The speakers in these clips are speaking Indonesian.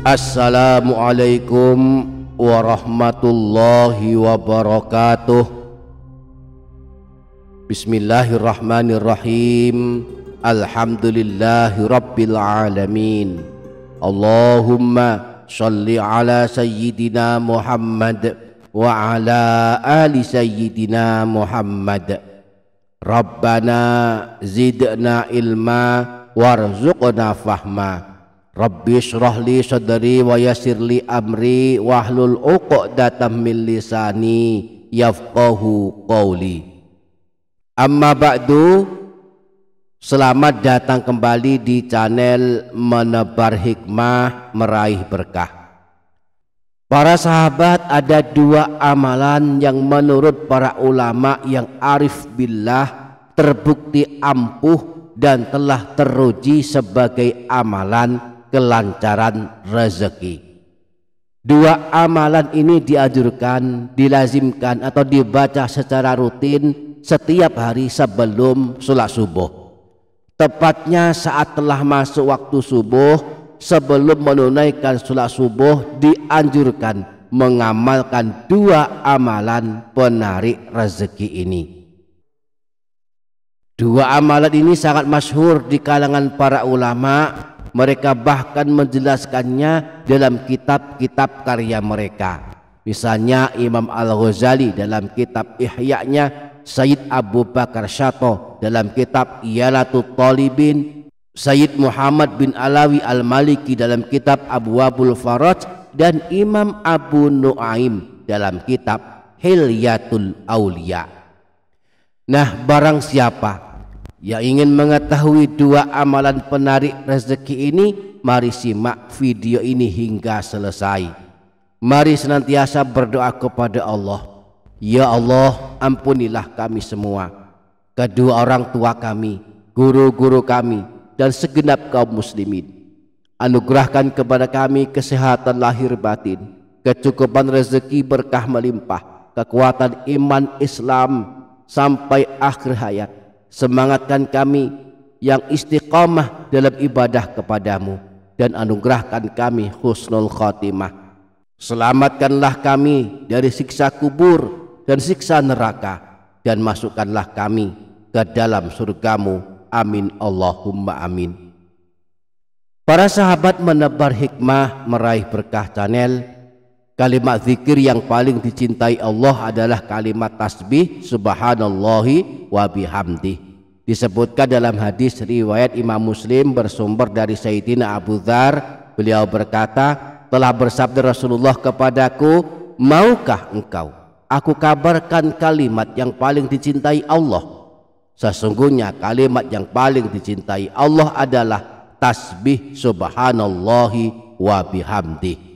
Assalamualaikum warahmatullahi wabarakatuh Bismillahirrahmanirrahim Alhamdulillahi Allahumma salli ala sayyidina Muhammad wa ala ali sayyidina Muhammad Rabbana zidna ilma warzuqna fahma Rabbi syrah li sadri wa yassir li amri wahlul 'uqdatam min lisani yafqahu qawli. Amma ba'du Selamat datang kembali di channel Menebar Hikmah Meraih Berkah Para sahabat ada dua amalan yang menurut para ulama yang arif billah terbukti ampuh dan telah teruji sebagai amalan kelancaran rezeki. Dua amalan ini dianjurkan, dilazimkan atau dibaca secara rutin setiap hari sebelum sholat subuh. Tepatnya saat telah masuk waktu subuh, sebelum menunaikan sholat subuh dianjurkan mengamalkan dua amalan penarik rezeki ini. Dua amalan ini sangat masyhur di kalangan para ulama mereka bahkan menjelaskannya dalam kitab-kitab karya mereka. Misalnya Imam Al-Ghazali dalam kitab Ihya'nya nya Sayyid Abu Bakar Syato dalam kitab Iyalatul Talibin, Sayyid Muhammad bin Alawi Al-Maliki dalam kitab Abwabul Faraj dan Imam Abu Nuaim dalam kitab Hilyatul Aulia. Nah, barang siapa yang ingin mengetahui dua amalan penarik rezeki ini mari simak video ini hingga selesai mari senantiasa berdoa kepada Allah ya Allah ampunilah kami semua kedua orang tua kami guru-guru kami dan segenap kaum muslimin anugerahkan kepada kami kesehatan lahir batin kecukupan rezeki berkah melimpah kekuatan iman Islam sampai akhir hayat semangatkan kami yang istiqamah dalam ibadah kepadamu dan anugerahkan kami husnul khatimah. Selamatkanlah kami dari siksa kubur dan siksa neraka dan masukkanlah kami ke dalam surgamu. Amin Allahumma amin. Para sahabat menebar hikmah meraih berkah channel kalimat zikir yang paling dicintai Allah adalah kalimat tasbih subhanallahi wa bihamdi disebutkan dalam hadis riwayat Imam Muslim bersumber dari Sayyidina Abu Dhar beliau berkata telah bersabda Rasulullah kepadaku maukah engkau aku kabarkan kalimat yang paling dicintai Allah sesungguhnya kalimat yang paling dicintai Allah adalah tasbih subhanallahi wa bihamdihi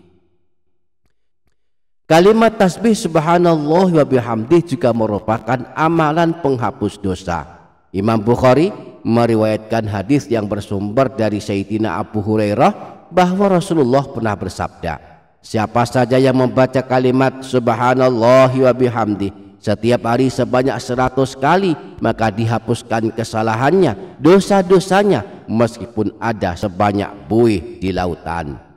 Kalimat tasbih subhanallah wa bihamdih juga merupakan amalan penghapus dosa. Imam Bukhari meriwayatkan hadis yang bersumber dari Sayyidina Abu Hurairah bahwa Rasulullah pernah bersabda, "Siapa saja yang membaca kalimat subhanallah wa bihamdih setiap hari sebanyak seratus kali, maka dihapuskan kesalahannya, dosa-dosanya meskipun ada sebanyak buih di lautan."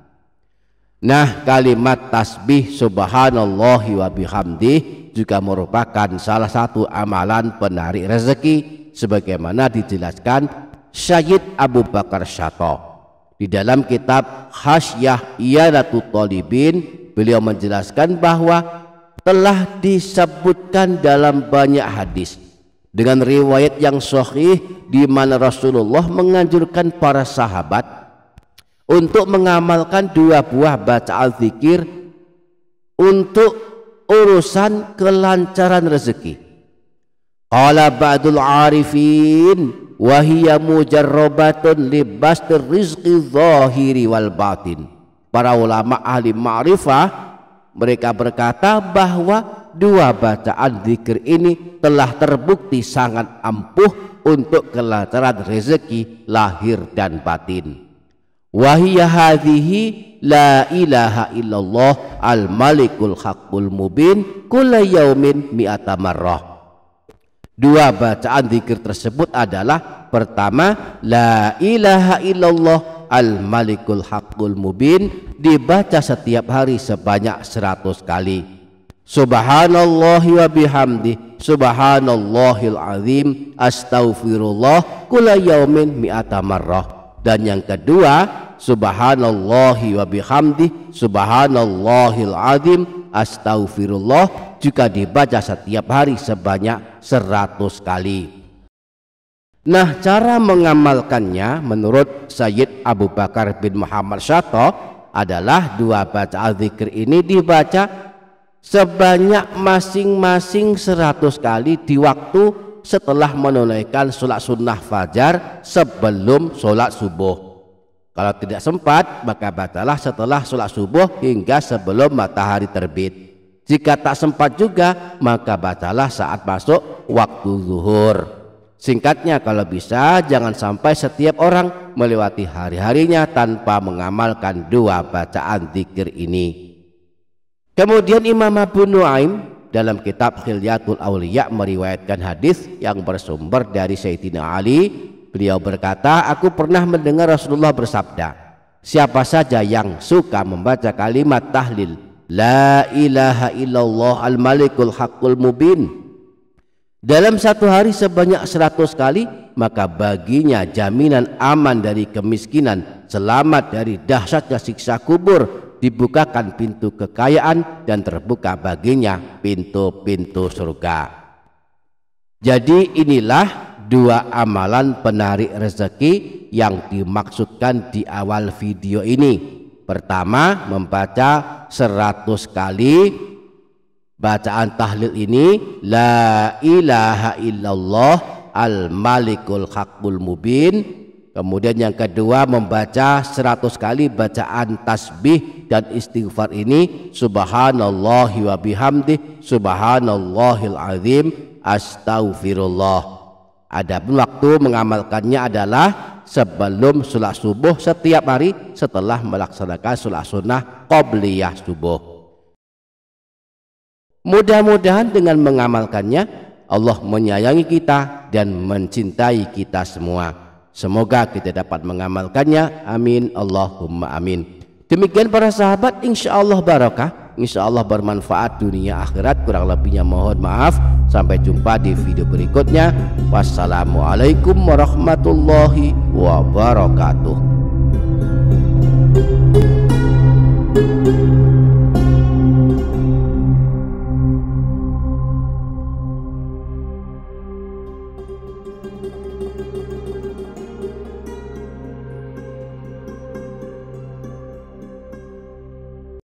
Nah kalimat tasbih subhanallah wa bihamdi juga merupakan salah satu amalan penarik rezeki sebagaimana dijelaskan Syahid Abu Bakar Syato di dalam kitab Khasyah Iyadatul Talibin beliau menjelaskan bahwa telah disebutkan dalam banyak hadis dengan riwayat yang sahih di mana Rasulullah menganjurkan para sahabat untuk mengamalkan dua buah bacaan zikir untuk urusan kelancaran rezeki. Qala ba'dul arifin wa mujarrabatun rizqi zahiri wal batin. Para ulama ahli ma'rifah mereka berkata bahwa dua bacaan zikir ini telah terbukti sangat ampuh untuk kelancaran rezeki lahir dan batin. Wahiyah hadhihi la ilaha illallah al malikul haqqul mubin kula yaumin mi'ata marrah. Dua bacaan zikir tersebut adalah pertama la ilaha illallah al malikul haqqul mubin dibaca setiap hari sebanyak seratus kali. Subhanallah wa bihamdi Subhanallahil azim Astaghfirullah Kula yaumin mi'ata marrah dan yang kedua subhanallahi wa bihamdi subhanallahil azim astaghfirullah juga dibaca setiap hari sebanyak 100 kali. Nah, cara mengamalkannya menurut Sayyid Abu Bakar bin Muhammad Syato adalah dua bacaan zikir ini dibaca sebanyak masing-masing 100 kali di waktu setelah menunaikan sholat sunnah fajar sebelum sholat subuh. Kalau tidak sempat, maka bacalah setelah sholat subuh hingga sebelum matahari terbit. Jika tak sempat juga, maka bacalah saat masuk waktu zuhur. Singkatnya kalau bisa, jangan sampai setiap orang melewati hari-harinya tanpa mengamalkan dua bacaan zikir ini. Kemudian Imam Abu Nuaim dalam kitab Khilyatul Aulia meriwayatkan hadis yang bersumber dari Sayyidina Ali beliau berkata aku pernah mendengar Rasulullah bersabda siapa saja yang suka membaca kalimat tahlil la ilaha illallah al malikul haqqul mubin dalam satu hari sebanyak 100 kali maka baginya jaminan aman dari kemiskinan selamat dari dahsyatnya siksa kubur dibukakan pintu kekayaan dan terbuka baginya pintu-pintu surga. Jadi inilah dua amalan penarik rezeki yang dimaksudkan di awal video ini. Pertama, membaca 100 kali bacaan tahlil ini la ilaha illallah al malikul haqqul mubin Kemudian yang kedua membaca 100 kali bacaan tasbih dan istighfar ini subhanallah wa bihamdi subhanallahil azim astaghfirullah. Adapun waktu mengamalkannya adalah sebelum sholat subuh setiap hari setelah melaksanakan sholat sunnah qobliyah subuh. Mudah-mudahan dengan mengamalkannya Allah menyayangi kita dan mencintai kita semua. Semoga kita dapat mengamalkannya. Amin. Allahumma amin. Demikian para sahabat, insya Allah barokah, insya Allah bermanfaat dunia akhirat. Kurang lebihnya mohon maaf. Sampai jumpa di video berikutnya. Wassalamualaikum warahmatullahi wabarakatuh.